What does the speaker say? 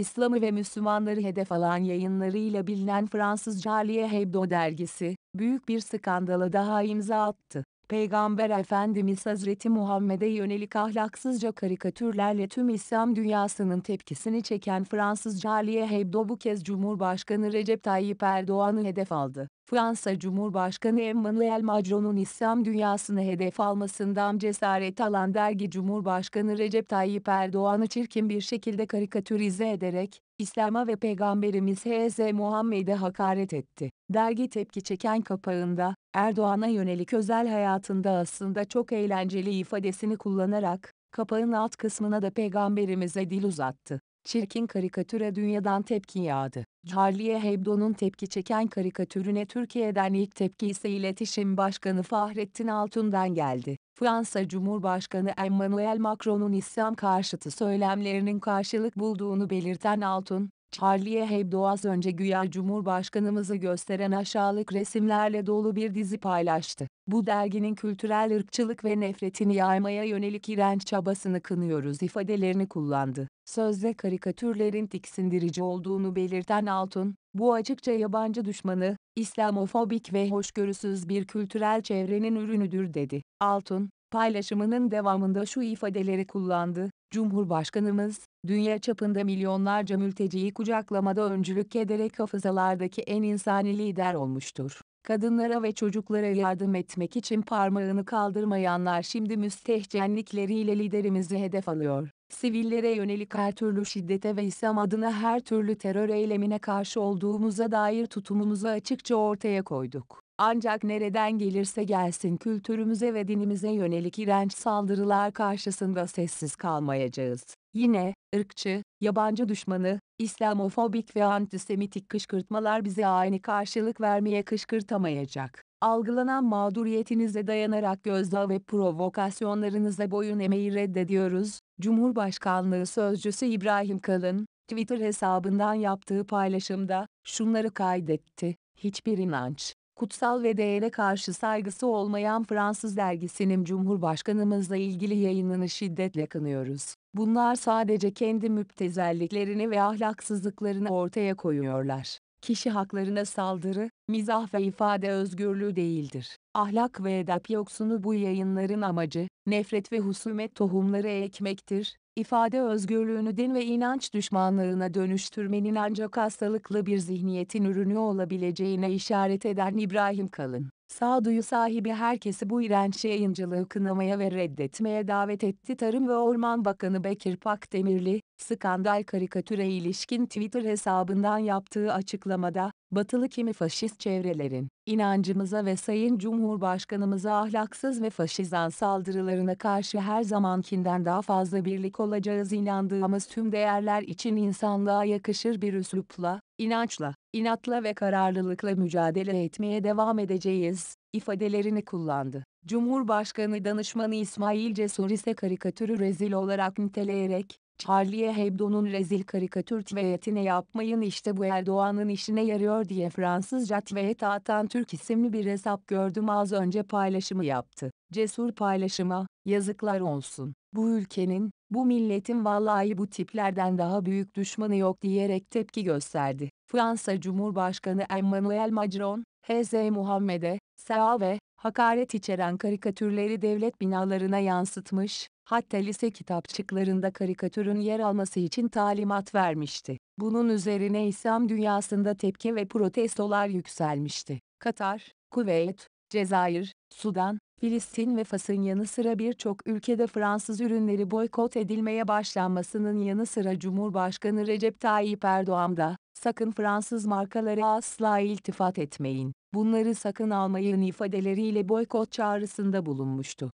İslam'ı ve Müslümanları hedef alan yayınlarıyla bilinen Fransız Charlie Hebdo dergisi, büyük bir skandala daha imza attı. Peygamber Efendimiz Hazreti Muhammed'e yönelik ahlaksızca karikatürlerle tüm İslam dünyasının tepkisini çeken Fransız Charlie Hebdo bu kez Cumhurbaşkanı Recep Tayyip Erdoğan'ı hedef aldı. Fransa Cumhurbaşkanı Emmanuel Macron'un İslam dünyasını hedef almasından cesaret alan dergi Cumhurbaşkanı Recep Tayyip Erdoğan'ı çirkin bir şekilde karikatürize ederek, İslam'a ve Peygamberimiz H.Z. Muhammed'e hakaret etti. Dergi tepki çeken kapağında, Erdoğan'a yönelik özel hayatında aslında çok eğlenceli ifadesini kullanarak, kapağın alt kısmına da Peygamberimize dil uzattı. Çirkin karikatüre dünyadan tepki yağdı. Charlie Hebdo'nun tepki çeken karikatürüne Türkiye'den ilk tepki ise İletişim Başkanı Fahrettin Altun'dan geldi. Fransa Cumhurbaşkanı Emmanuel Macron'un İslam karşıtı söylemlerinin karşılık bulduğunu belirten Altun, Charlie Hebdo az önce güya Cumhurbaşkanımızı gösteren aşağılık resimlerle dolu bir dizi paylaştı. Bu derginin kültürel ırkçılık ve nefretini yaymaya yönelik iğrenç çabasını kınıyoruz ifadelerini kullandı. Sözde karikatürlerin tiksindirici olduğunu belirten Altun, bu açıkça yabancı düşmanı, İslamofobik ve hoşgörüsüz bir kültürel çevrenin ürünüdür dedi. Altun, Paylaşımının devamında şu ifadeleri kullandı. Cumhurbaşkanımız, dünya çapında milyonlarca mülteciyi kucaklamada öncülük ederek hafızalardaki en insani lider olmuştur. Kadınlara ve çocuklara yardım etmek için parmağını kaldırmayanlar şimdi müstehcenlikleriyle liderimizi hedef alıyor sivillere yönelik her türlü şiddete ve İslam adına her türlü terör eylemine karşı olduğumuza dair tutumumuzu açıkça ortaya koyduk. Ancak nereden gelirse gelsin kültürümüze ve dinimize yönelik iğrenç saldırılar karşısında sessiz kalmayacağız. Yine, ırkçı, yabancı düşmanı, İslamofobik ve antisemitik kışkırtmalar bize aynı karşılık vermeye kışkırtamayacak algılanan mağduriyetinize dayanarak gözdağı ve provokasyonlarınıza boyun emeği reddediyoruz, Cumhurbaşkanlığı Sözcüsü İbrahim Kalın, Twitter hesabından yaptığı paylaşımda, şunları kaydetti, hiçbir inanç, kutsal ve değere karşı saygısı olmayan Fransız dergisinin Cumhurbaşkanımızla ilgili yayınını şiddetle kınıyoruz. Bunlar sadece kendi müptezelliklerini ve ahlaksızlıklarını ortaya koyuyorlar kişi haklarına saldırı, mizah ve ifade özgürlüğü değildir. Ahlak ve edep yoksunu bu yayınların amacı, nefret ve husumet tohumları ekmektir, İfade özgürlüğünü din ve inanç düşmanlığına dönüştürmenin ancak hastalıklı bir zihniyetin ürünü olabileceğine işaret eden İbrahim Kalın sağduyu sahibi herkesi bu iğrenç yayıncılığı kınamaya ve reddetmeye davet etti. Tarım ve Orman Bakanı Bekir Pakdemirli, skandal karikatüre ilişkin Twitter hesabından yaptığı açıklamada, batılı kimi faşist çevrelerin, inancımıza ve Sayın Cumhurbaşkanımıza ahlaksız ve faşizan saldırılarına karşı her zamankinden daha fazla birlik olacağız inandığımız tüm değerler için insanlığa yakışır bir üslupla, inançla, inatla ve kararlılıkla mücadele etmeye devam edeceğiz, ifadelerini kullandı. Cumhurbaşkanı danışmanı İsmail Cesur ise karikatürü rezil olarak niteleyerek, Charlie Hebdo'nun rezil karikatür tweetine yapmayın işte bu Erdoğan'ın işine yarıyor diye Fransızca tweet atan Türk isimli bir hesap gördüm az önce paylaşımı yaptı. Cesur paylaşıma, yazıklar olsun bu ülkenin, bu milletin vallahi bu tiplerden daha büyük düşmanı yok diyerek tepki gösterdi. Fransa Cumhurbaşkanı Emmanuel Macron, H.Z. Muhammed'e, Sea ve hakaret içeren karikatürleri devlet binalarına yansıtmış, hatta lise kitapçıklarında karikatürün yer alması için talimat vermişti. Bunun üzerine İslam dünyasında tepki ve protestolar yükselmişti. Katar, Kuveyt, Cezayir, Sudan, Filistin ve Fas'ın yanı sıra birçok ülkede Fransız ürünleri boykot edilmeye başlanmasının yanı sıra Cumhurbaşkanı Recep Tayyip Erdoğan da, sakın Fransız markalara asla iltifat etmeyin, bunları sakın almayın ifadeleriyle boykot çağrısında bulunmuştu.